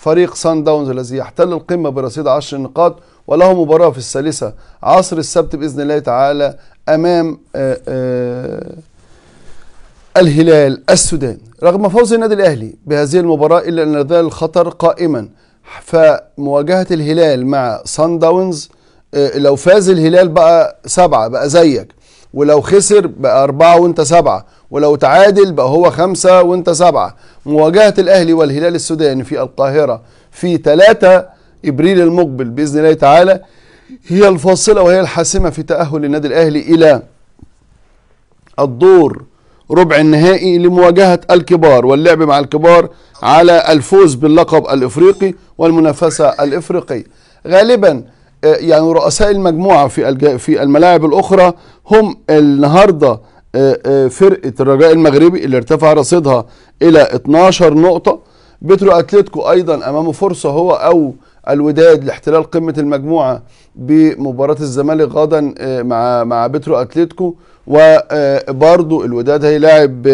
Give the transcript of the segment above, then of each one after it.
فريق سان داونز الذي يحتل القمة برصيد 10 نقاط وله مباراة في الثالثة عصر السبت بإذن الله تعالى أمام آآ آه، آه، الهلال السودان رغم فوز النادي الأهلي بهذه المباراة إلا أن ذا الخطر قائما فمواجهة الهلال مع سان داونز آه، لو فاز الهلال بقى سبعة بقى زيك ولو خسر بقى أربعة وأنت سبعة ولو تعادل بقى هو خمسة وانت سبعة مواجهة الأهلي والهلال السوداني في القاهرة في 3 إبريل المقبل بإذن الله تعالى هي الفاصلة وهي الحاسمة في تأهل النادي الأهلي إلى الدور ربع النهائي لمواجهة الكبار واللعب مع الكبار على الفوز باللقب الإفريقي والمنافسة الإفريقية غالبا آه، يعني رؤساء المجموعة في في الملاعب الأخرى هم النهارده آه، آه، فرقه الرجاء المغربي اللي ارتفع رصيدها الى 12 نقطه بترو اتلتيكو ايضا امامه فرصه هو او الوداد لاحتلال قمه المجموعه بمباراه الزمالك غدا آه، مع مع بترو اتلتيكو وبرضو الوداد هيلاعب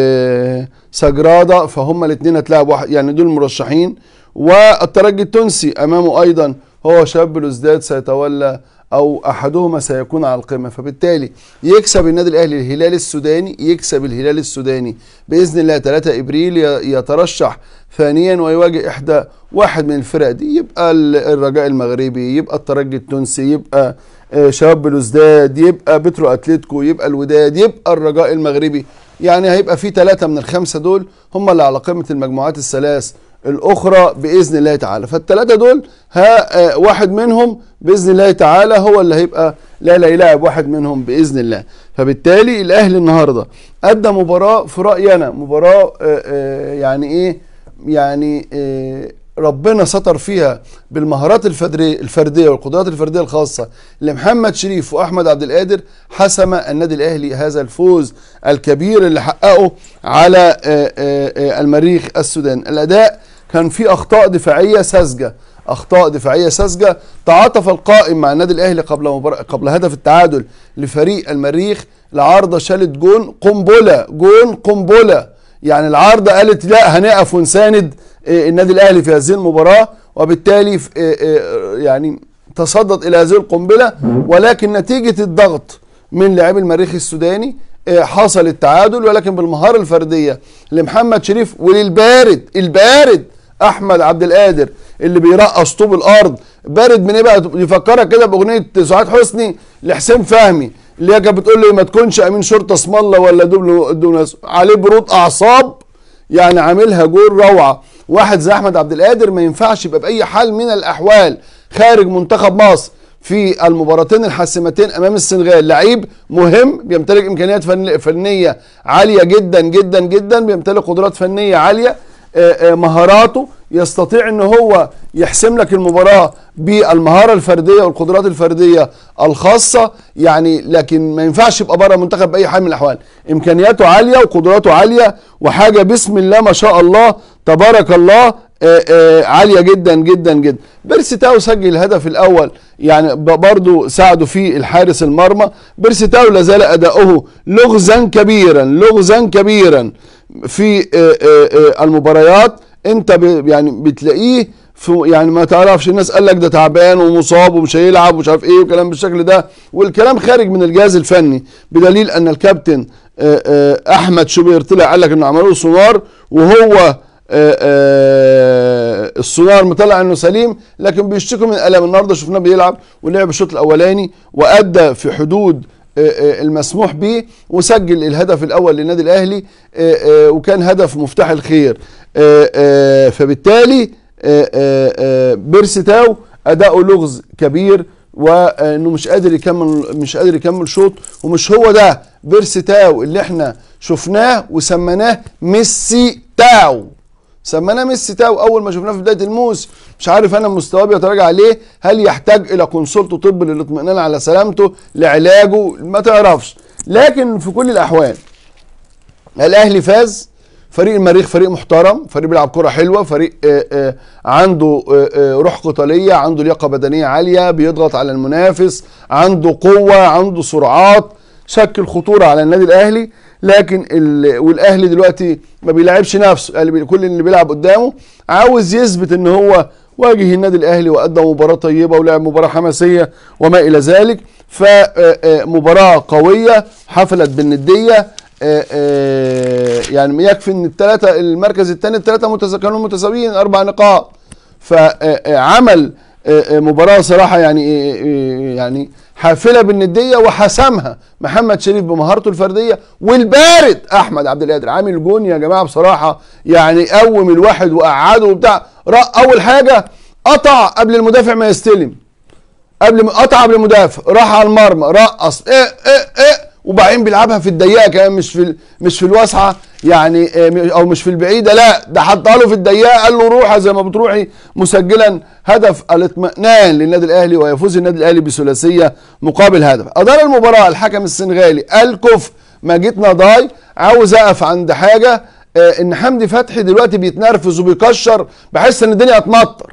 سجرادا فهم الاثنين هتلاعب واحد يعني دول مرشحين والترجي التونسي امامه ايضا هو شاب بلوزداد سيتولى او احدهما سيكون على القمه فبالتالي يكسب النادي الاهلي الهلال السوداني يكسب الهلال السوداني باذن الله 3 ابريل يترشح ثانيا ويواجه احدى واحد من الفرق دي يبقى الرجاء المغربي يبقى الترجي التونسي يبقى آه، شباب بلوزداد يبقى بترو اتلتيكو يبقى الوداد يبقى الرجاء المغربي يعني هيبقى في ثلاثة من الخمسة دول هم اللي على قمة المجموعات الثلاث الأخرى بإذن الله تعالى فالثلاثة دول ها آه، واحد منهم باذن الله تعالى هو اللي هيبقى لا لا يلاعب واحد منهم باذن الله فبالتالي الاهلي النهارده ادى مباراه في رايي انا مباراه آه، آه، يعني ايه يعني ربنا ستر فيها بالمهارات الفرديه والقدرات الفرديه الخاصه لمحمد شريف واحمد عبد القادر حسم النادي الاهلي هذا الفوز الكبير اللي حققه على المريخ السودان الاداء كان فيه اخطاء دفاعيه ساذجه اخطاء دفاعيه ساذجه تعاطف القائم مع النادي الاهلي قبل مبار... قبل هدف التعادل لفريق المريخ العارضه شالت جون قنبله جون قنبله يعني العارضه قالت لا هنقف ونساند آه، النادي الاهلي في هذه المباراه وبالتالي آه، آه، يعني تصدت الى هذه القنبله ولكن نتيجه الضغط من لاعبي المريخ السوداني حصل التعادل ولكن بالمهاره الفرديه لمحمد شريف وللبارد البارد احمد عبد القادر اللي بيرقص طوب الارض بارد من ايه بقى يفكرك كده باغنيه سعاد حسني لحسين فهمي اللي هي كانت بتقول له ما تكونش امين شرطه اسم الله ولا دبل عليه برود اعصاب يعني عاملها جول روعه واحد زي احمد عبد القادر ما ينفعش يبقى باي حال من الاحوال خارج منتخب مصر في المباراتين الحاسمتين امام السنغال لعيب مهم بيمتلك امكانيات فنيه عاليه جدا جدا جدا بيمتلك قدرات فنيه عاليه آه، آه، مهاراته يستطيع ان هو يحسم لك المباراه بالمهاره الفرديه والقدرات الفرديه الخاصه يعني لكن ما ينفعش يبقى بره المنتخب باي حال من الاحوال امكانياته عاليه وقدراته عاليه وحاجه بسم الله ما شاء الله تبارك الله آآ آه، آآ آه، عاليه جدا جدا جدا بيرسيتاو سجل الهدف الاول يعني برضو ساعده فيه الحارس المرمى بيرسيتاو لازال اداؤه لغزا كبيرا لغزا كبيرا في آآ آه، المباريات انت يعني بتلاقيه في يعني ما تعرفش الناس قال لك ده تعبان ومصاب ومش هيلعب ومش عارف ايه وكلام بالشكل ده والكلام خارج من الجهاز الفني بدليل ان الكابتن آه، آه، احمد شوبير طلع قال لك انه عملوا له سونار وهو آه، السونار مطلع انه سليم لكن بيشتكوا من الم النهارده شفناه بيلعب ولعب الشوط الاولاني وادى في حدود آه، آه، المسموح به وسجل الهدف الاول للنادي الاهلي آه، وكان هدف مفتاح الخير فبالتالي بيرسي تاو اداؤه لغز كبير وانه مش قادر يكمل مش قادر يكمل شوط ومش هو ده بيرسي تاو اللي احنا شفناه وسميناه ميسي تاو سمانا ميسي تاو اول ما شفناه في بدايه الموسم مش عارف انا مستواه بيتراجع ليه هل يحتاج الى كونسلت طب للاطمئنان على سلامته لعلاجه ما تعرفش لكن في كل الاحوال الاهلي فاز فريق المريخ فريق محترم فريق بيلعب كره حلوه فريق آآ آه، آآ آه، عنده آآ آه، روح قتاليه عنده لياقه بدنيه عاليه بيضغط على المنافس عنده قوه عنده سرعات شكل خطوره على النادي الاهلي لكن ال... والاهلي دلوقتي ما بيلعبش نفسه كل اللي بيلعب قدامه عاوز يثبت ان هو واجه النادي الاهلي وادى مباراه طيبه ولعب مباراه حماسيه وما الى ذلك فمباراه آه، آه، قويه حفلت بالنديه آه، يعني يكفي ان الثلاثه المركز الثاني الثلاثه كانوا متساويين اربع نقاط فعمل مباراه صراحه يعني إيه، إيه، يعني حافله بالنديه وحسمها محمد شريف بمهارته الفرديه والبارد احمد عبد القادر عامل جون يا جماعه بصراحه يعني قوم الواحد وقعده وبتاع اول حاجه قطع قبل المدافع ما يستلم قبل قطع قبل المدافع راح على المرمى رقص ايه ايه ايه وبعدين بيلعبها في الضيقه كمان مش في مش في الواسعه يعني آه، او مش في البعيده لا ده حطها له في الضيقه قال له روح زي ما بتروحي مسجلا هدف الاطمئنان للنادي الاهلي ويفوز النادي الاهلي بثلاثيه مقابل هدف ادار المباراه الحكم السنغالي الكف ما جيت نضاي عاوز اقف عند حاجه آه، ان حمدي فتحي دلوقتي بيتنرفز وبيكشر بحس ان الدنيا هتمطر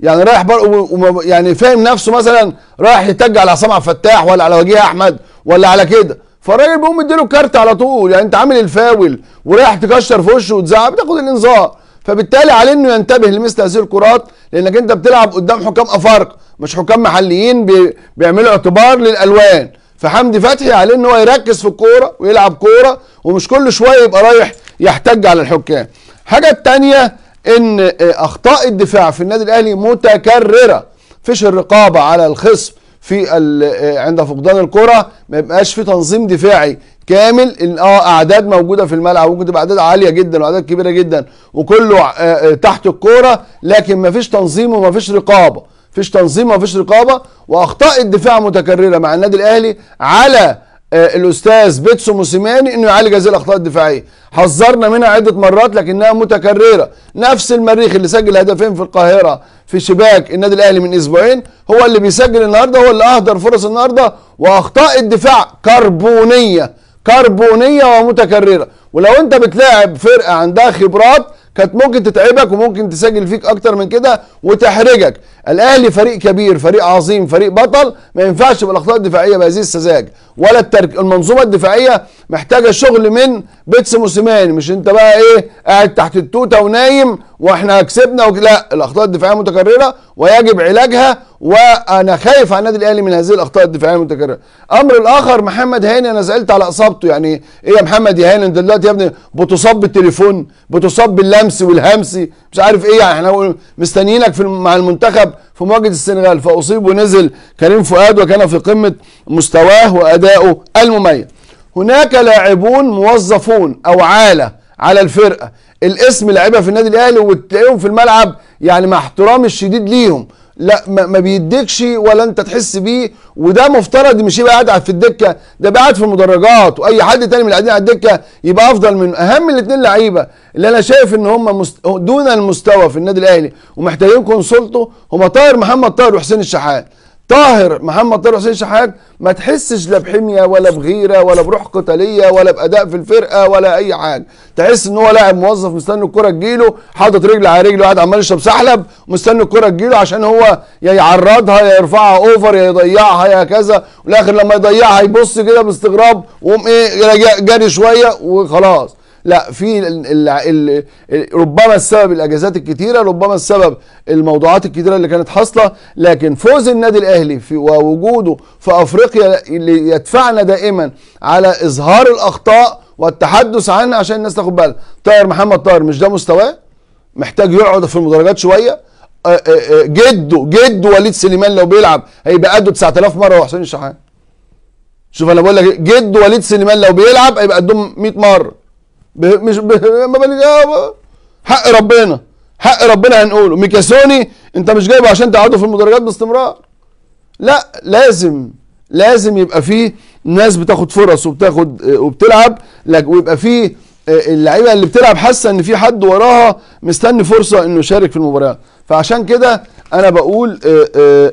يعني رايح بر... يعني فاهم نفسه مثلا رايح يتج على عصام عبد الفتاح ولا على وجيه احمد ولا على كده فالراجل بيقوم مديله كارت على طول يعني انت عامل الفاول ورايح تكشر في وشه وتزعق بتاخد الانذار فبالتالي عليه انه ينتبه لمثل هذه الكرات لانك انت بتلعب قدام حكام افارقه مش حكام محليين بي... بيعملوا اعتبار للالوان فحمدي فتحي عليه ان هو يركز في الكوره ويلعب كوره ومش كل شويه يبقى رايح يحتج على الحكام الحاجه الثانيه ان آه، اخطاء الدفاع في النادي الاهلي متكرره فيش الرقابه على الخصم في آه، عند فقدان الكره ما يبقاش في تنظيم دفاعي كامل ان اه اعداد موجوده في الملعب ممكن تبقى اعداد عاليه جدا واعداد كبيره جدا وكله آه، آه، تحت الكوره لكن ما فيش تنظيم وما فيش رقابه فيش تنظيم وما فيش رقابه واخطاء الدفاع متكرره مع النادي الاهلي على آه، الاستاذ بيتسو موسيماني انه يعالج هذه الاخطاء الدفاعيه حذرنا منها عده مرات لكنها متكرره نفس المريخ اللي سجل هدفين في القاهره في شباك النادي الاهلي من اسبوعين هو اللي بيسجل النهارده هو اللي اهدر فرص النهارده واخطاء الدفاع كربونيه كربونيه ومتكرره ولو انت بتلاعب فرقه عندها خبرات كانت ممكن تتعبك وممكن تسجل فيك اكتر من كده وتحرجك الاهلي فريق كبير فريق عظيم فريق بطل ما ينفعش بالاخطاء الدفاعيه بهذه السذاجه ولا الترك المنظومه الدفاعيه محتاجه شغل من بيتس موسيماني مش انت بقى ايه قاعد تحت التوته ونايم واحنا كسبنا وك... لا الاخطاء الدفاعيه متكرره ويجب علاجها وانا خايف على النادي الاهلي من هذه الاخطاء الدفاعيه المتكرره. امر الاخر محمد هاني انا سالت على اصابته يعني ايه يا محمد يا هاني دلوقتي يا ابني بتصاب بالتليفون بتصاب باللمس والهمس مش عارف ايه يعني احنا مستنيينك في مع المنتخب في مواجهه السنغال فاصيب ونزل كريم فؤاد وكان في قمه مستواه وادائه المميز. هناك لاعبون موظفون او عاله على الفرقه الاسم لعيبه في النادي الاهلي وتلاقيهم في الملعب يعني مع احترامي الشديد ليهم لا ما بيديكش ولا انت تحس بيه وده مفترض مش يبقى قاعد في الدكه ده بقى قاعد في المدرجات واي حد تاني من اللي قاعدين على الدكه يبقى افضل منه اهم الاثنين لعيبه اللي انا شايف ان هم مست... دون المستوى في النادي الاهلي ومحتاجين كونسولته هم طاهر محمد طاهر وحسين الشحات طاهر محمد طاهر حسين شحات ما تحسش لا بحميه ولا بغيره ولا بروح قتاليه ولا باداء في الفرقه ولا اي حاجه تحس ان هو لاعب موظف مستني الكره تجيله حاطط رجل على رجله قاعد عمال يشرب سحلب مستني الكره تجيله عشان هو يا يعرضها يا يرفعها اوفر يا يضيعها يا كذا والاخر لما يضيعها يبص كده باستغراب ويقوم ايه جري شويه وخلاص لا في ال ال ال ربما السبب الاجازات الكتيره ربما السبب الموضوعات الكتيره اللي كانت حاصله لكن فوز النادي الاهلي في ووجوده في افريقيا اللي يدفعنا دائما على اظهار الاخطاء والتحدث عنها عشان الناس تاخد بالها طاهر محمد طاهر مش ده مستواه محتاج يقعد في المدرجات شويه جده جده وليد سليمان لو بيلعب هيبقى قده 9000 مره وحسين الشحات شوف انا بقول لك جد وليد سليمان لو بيلعب هيبقى قدهم 100 مره مش آه، حق ربنا حق ربنا هنقوله ميكاسوني انت مش جايبه عشان تقعده في المدرجات باستمرار لا لازم لازم يبقى فيه ناس بتاخد فرص وبتاخد آه، وبتلعب ويبقى فيه آه، اللعيبه اللي بتلعب حاسه ان في حد وراها مستني فرصه انه يشارك في المباريات فعشان كده انا بقول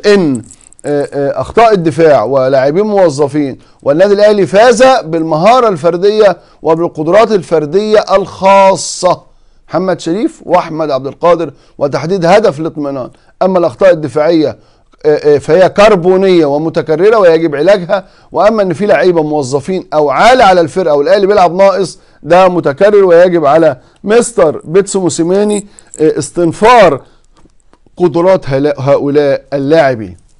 ان آه، آه، اخطاء الدفاع ولاعبين موظفين والنادي الاهلي فاز بالمهاره الفرديه وبالقدرات الفرديه الخاصه محمد شريف واحمد عبد القادر وتحديد هدف الاطمئنان اما الاخطاء الدفاعيه آه، فهي كربونيه ومتكرره ويجب علاجها واما ان في لعيبه موظفين او عالي على الفرقه والاهلي بيلعب ناقص ده متكرر ويجب على مستر بيتسو موسيماني استنفار قدرات هؤلاء اللاعبين